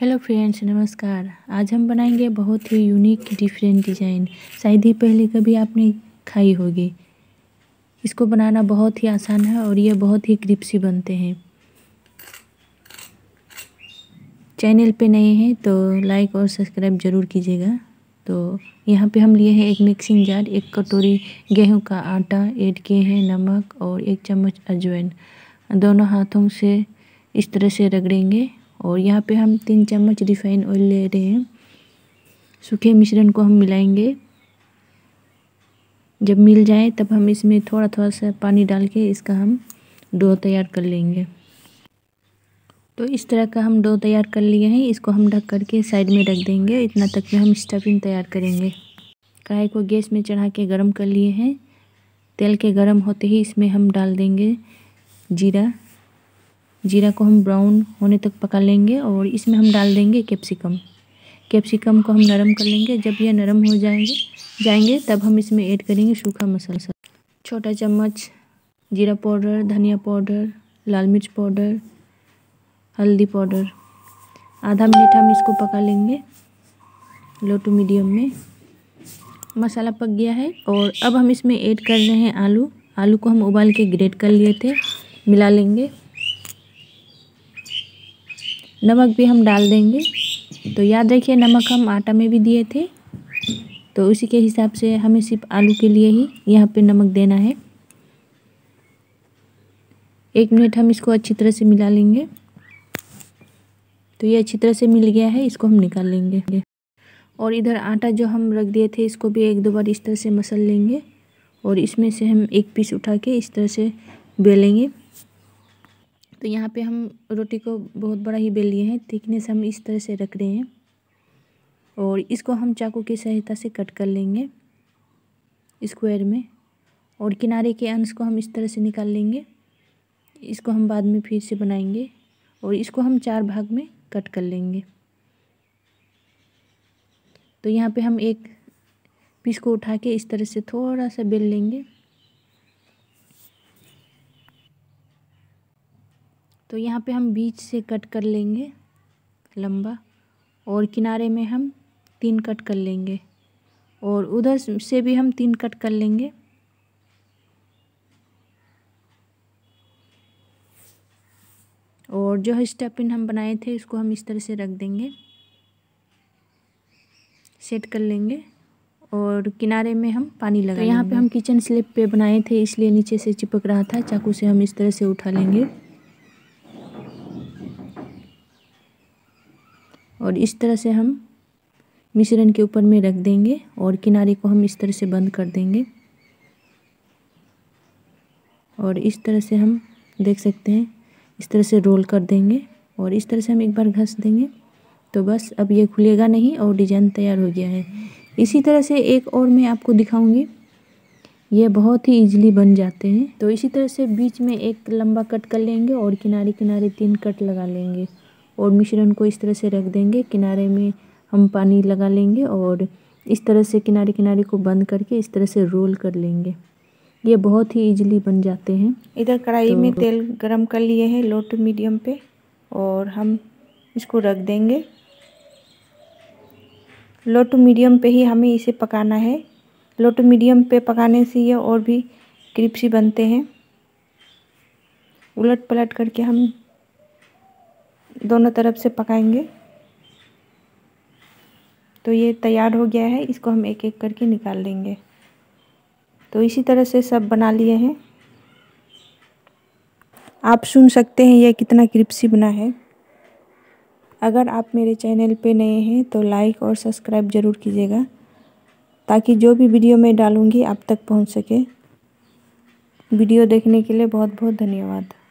hello friends नमस्कार आज हम बनाएंगे बहुत ही यूनिक डिफरेंट डिज़ाइन शायद ही पहले कभी आपने खाई होगी इसको बनाना बहुत ही आसान है और ये बहुत ही क्रिप्सी बनते हैं चैनल पे नए हैं तो लाइक और सब्सक्राइब ज़रूर कीजिएगा तो यहाँ पे हम लिए हैं एक मिक्सिंग जार एक कटोरी गेहूं का आटा ऐड किए हैं नमक और एक चम्मच अजवाइन दोनों हाथों से इस तरह से रगड़ेंगे और यहाँ पे हम तीन चम्मच रिफाइन ऑयल ले रहे हैं सूखे मिश्रण को हम मिलाएंगे जब मिल जाए तब हम इसमें थोड़ा थोड़ा सा पानी डाल के इसका हम डो तैयार कर लेंगे तो इस तरह का हम डो तैयार कर लिए हैं इसको हम ढक करके साइड में रख देंगे इतना तक में हम स्टफिंग तैयार करेंगे कढ़ाई को गैस में चढ़ा के गर्म कर लिए हैं तेल के गर्म होते ही इसमें हम डाल देंगे जीरा जीरा को हम ब्राउन होने तक पका लेंगे और इसमें हम डाल देंगे कैप्सिकम कैप्सिकम को हम नरम कर लेंगे जब यह नरम हो जाएंगे जाएंगे तब हम इसमें ऐड करेंगे सूखा मसाला छोटा चम्मच जीरा पाउडर धनिया पाउडर लाल मिर्च पाउडर हल्दी पाउडर आधा मिनट हम इसको पका लेंगे लो टू मीडियम में मसाला पक गया है और अब हम इसमें ऐड कर रहे हैं आलू आलू को हम उबाल के ग्रेट कर लिए थे मिला लेंगे नमक भी हम डाल देंगे तो याद रखिए नमक हम आटा में भी दिए थे तो उसी के हिसाब से हमें सिर्फ आलू के लिए ही यहाँ पे नमक देना है एक मिनट हम इसको अच्छी तरह से मिला लेंगे तो ये अच्छी तरह से मिल गया है इसको हम निकाल लेंगे और इधर आटा जो हम रख दिए थे इसको भी एक दो बार इस तरह से मसल लेंगे और इसमें से हम एक पीस उठा के इस तरह से बेलेंगे तो यहाँ पे हम रोटी को बहुत बड़ा ही बेल लिए हैं देखने से हम इस तरह से रख रहे हैं और इसको हम चाकू की सहायता से कट कर लेंगे स्क्वायर में और किनारे के अंश को हम इस तरह से निकाल लेंगे इसको हम बाद में फिर से बनाएंगे और इसको हम चार भाग में कट कर लेंगे तो यहाँ पे हम एक पीस को उठा के इस तरह से थोड़ा सा बेल लेंगे तो यहाँ पे हम बीच से कट कर लेंगे लंबा और किनारे में हम तीन कट कर लेंगे और उधर से भी हम तीन कट कर लेंगे और जो स्टेपिन हम बनाए थे इसको हम इस तरह से रख देंगे सेट कर लेंगे और किनारे में हम पानी लगा तो यहाँ पे हम किचन स्लिप पे बनाए थे इसलिए नीचे से चिपक रहा था चाकू से हम इस तरह से उठा लेंगे और इस तरह से हम मिश्रण के ऊपर में रख देंगे और किनारे को हम इस तरह से बंद कर देंगे और इस तरह से हम देख सकते हैं इस तरह से रोल कर देंगे और इस तरह से हम एक बार घस देंगे तो बस अब ये खुलेगा नहीं और डिज़ाइन तैयार हो गया है इसी तरह से एक और मैं आपको दिखाऊंगी ये बहुत ही इजीली बन जाते हैं तो इसी तरह से बीच में एक लंबा कट कर लेंगे और किनारे किनारे तीन कट लगा लेंगे और मिश्रण को इस तरह से रख देंगे किनारे में हम पानी लगा लेंगे और इस तरह से किनारे किनारे को बंद करके इस तरह से रोल कर लेंगे ये बहुत ही इजीली बन जाते हैं इधर कढ़ाई तो में तेल गरम कर लिए हैं लो टू मीडियम पे और हम इसको रख देंगे लो टू मीडियम पे ही हमें इसे पकाना है लो टू मीडियम पे पकाने से ये और भी क्रिप्सी बनते हैं उलट पलट करके हम दोनों तरफ से पकाएंगे तो ये तैयार हो गया है इसको हम एक एक करके निकाल लेंगे तो इसी तरह से सब बना लिए हैं आप सुन सकते हैं यह कितना क्रिप्सी बना है अगर आप मेरे चैनल पे नए हैं तो लाइक और सब्सक्राइब ज़रूर कीजिएगा ताकि जो भी वीडियो मैं डालूँगी आप तक पहुँच सके वीडियो देखने के लिए बहुत बहुत धन्यवाद